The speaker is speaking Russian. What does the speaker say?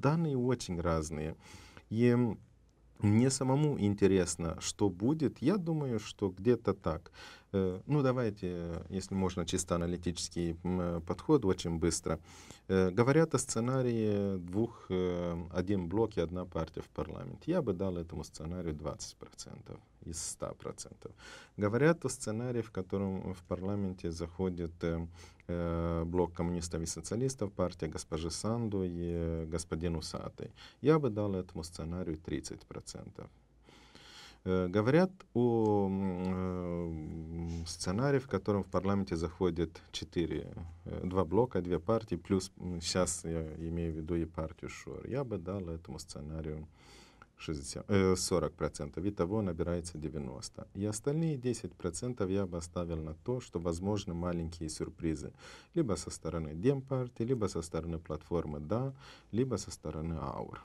данные очень разные. И мне самому интересно, что будет. Я думаю, что где-то так. Э, ну, давайте, э, если можно, чисто аналитический э, подход очень быстро. Говорят о сценарии двух, один блок и одна партия в парламент. Я бы дал этому сценарию 20% из 100%. Говорят о сценарии, в котором в парламенте заходит блок коммунистов и социалистов, партия госпожи Санду и господин Усатый. Я бы дал этому сценарию 30%. Говорят о сценарий, в котором в парламенте заходят четыре, э, два блока, две партии, плюс сейчас я имею в виду и партию ШОР. Я бы дал этому сценарию 60, э, 40%, и того набирается 90%. И остальные 10% я бы оставил на то, что возможны маленькие сюрпризы. Либо со стороны Демпартии, либо со стороны платформы «Да», либо со стороны АУР.